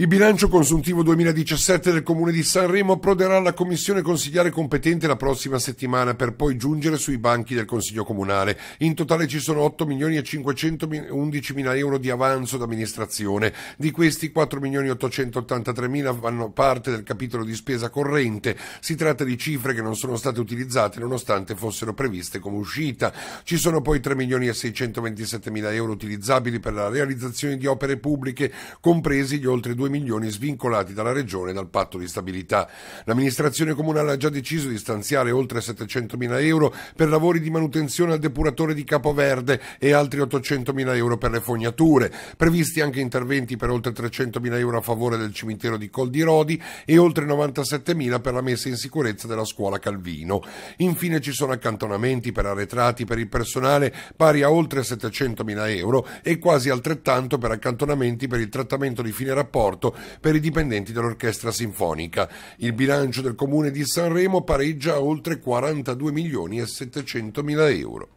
Il bilancio consuntivo 2017 del Comune di Sanremo approderà alla Commissione consigliare competente la prossima settimana per poi giungere sui banchi del Consiglio Comunale. In totale ci sono 8 milioni e 511 mila euro di avanzo d'amministrazione. Di questi 4 milioni e 883 mila fanno parte del capitolo di spesa corrente. Si tratta di cifre che non sono state utilizzate nonostante fossero previste come uscita. Ci sono poi 3 milioni e 627 mila euro utilizzabili per la realizzazione di opere pubbliche, compresi gli oltre 2 milioni milioni svincolati dalla Regione e dal patto di stabilità. L'amministrazione comunale ha già deciso di stanziare oltre 700 mila euro per lavori di manutenzione al depuratore di Capoverde e altri 800 mila euro per le fognature. Previsti anche interventi per oltre 300 mila euro a favore del cimitero di Col di Rodi e oltre 97 mila per la messa in sicurezza della scuola Calvino. Infine ci sono accantonamenti per arretrati per il personale pari a oltre 700 mila euro e quasi altrettanto per accantonamenti per il trattamento di fine rapporto rapporto per i dipendenti dell'orchestra sinfonica. Il bilancio del comune di Sanremo pareggia a oltre 42 milioni e 700 mila euro.